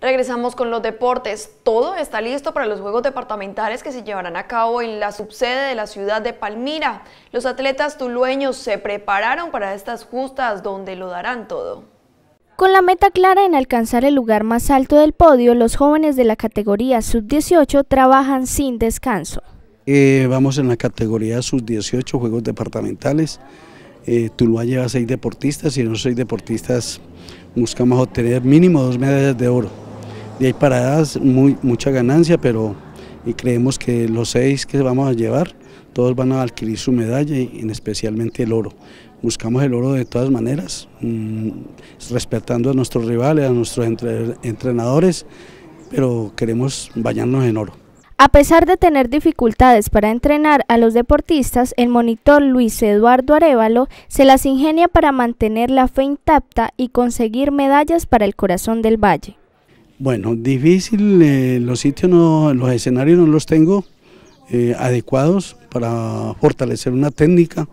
Regresamos con los deportes. Todo está listo para los Juegos Departamentales que se llevarán a cabo en la subsede de la ciudad de Palmira. Los atletas tulueños se prepararon para estas justas donde lo darán todo. Con la meta clara en alcanzar el lugar más alto del podio, los jóvenes de la categoría sub-18 trabajan sin descanso. Eh, vamos en la categoría sub-18 Juegos Departamentales. Eh, Tuluá lleva seis deportistas y en los seis deportistas buscamos obtener mínimo dos medallas de oro. Y hay paradas, muy, mucha ganancia, pero y creemos que los seis que vamos a llevar, todos van a adquirir su medalla, y en especialmente el oro. Buscamos el oro de todas maneras, mm, respetando a nuestros rivales, a nuestros entrenadores, pero queremos bañarnos en oro. A pesar de tener dificultades para entrenar a los deportistas, el monitor Luis Eduardo Arevalo se las ingenia para mantener la fe intacta y conseguir medallas para el corazón del valle. Bueno, difícil, eh, los sitios, no, los escenarios no los tengo eh, adecuados para fortalecer una técnica,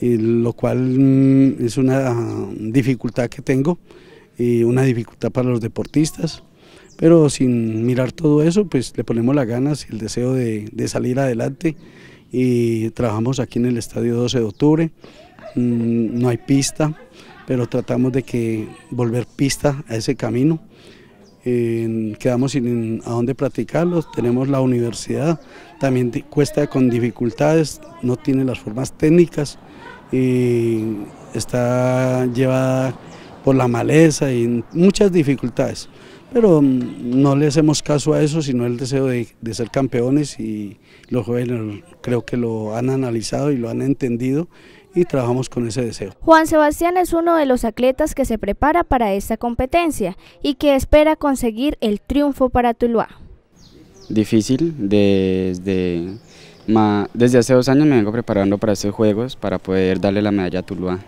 lo cual mm, es una dificultad que tengo y una dificultad para los deportistas. Pero sin mirar todo eso, pues le ponemos las ganas y el deseo de, salir adelante y trabajamos aquí en el Estadio 12 de Octubre, mm, no hay pista, pero tratamos de que volver pista a ese camino quedamos sin a dónde practicarlos, tenemos la universidad, también cuesta con dificultades, no tiene las formas técnicas, y está llevada por la maleza y muchas dificultades. Pero mm, no le hacemos caso a eso, sino el deseo de, de, ser campeones y los jóvenes creo que lo han analizado y lo han entendido y trabajamos con ese deseo. Juan Sebastián es uno de los atletas que se prepara para esta competencia y que espera conseguir el triunfo para Tuluá. Difícil, desde, desde hace dos años me vengo preparando para estos juegos para poder darle la medalla a Tuluá.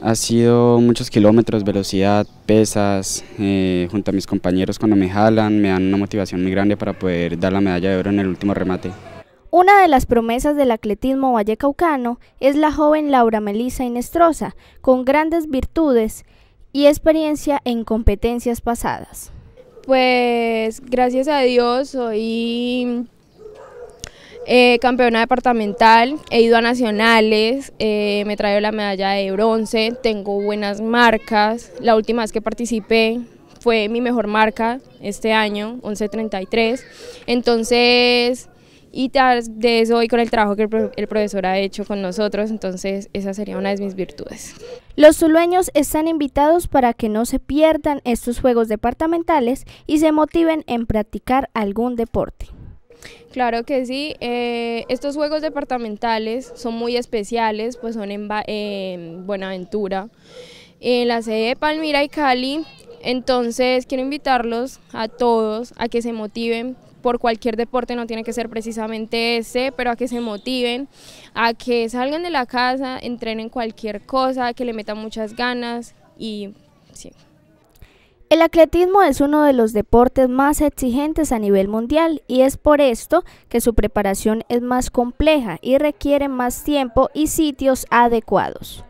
Ha sido muchos kilómetros, velocidad, pesas, eh, junto a mis compañeros cuando me jalan, me dan una motivación muy grande para poder dar la medalla de oro en el último remate. Una de las promesas del atletismo vallecaucano es la joven Laura Melisa Inestrosa, con grandes virtudes y experiencia en competencias pasadas. Pues gracias a Dios soy eh, campeona departamental, he ido a nacionales, eh, me traigo la medalla de bronce, tengo buenas marcas, la última vez que participé fue mi mejor marca este año, 11.33, entonces y de eso y con el trabajo que el profesor ha hecho con nosotros, entonces esa sería una de mis virtudes. Los zulueños están invitados para que no se pierdan estos juegos departamentales y se motiven en practicar algún deporte. Claro que sí, eh, estos juegos departamentales son muy especiales, pues son en, en Buenaventura, en la sede de Palmira y Cali, entonces quiero invitarlos a todos a que se motiven por cualquier deporte, no tiene que ser precisamente ese, pero a que se motiven, a que salgan de la casa, entrenen cualquier cosa, que le metan muchas ganas y sí. El atletismo es uno de los deportes más exigentes a nivel mundial y es por esto que su preparación es más compleja y requiere más tiempo y sitios adecuados.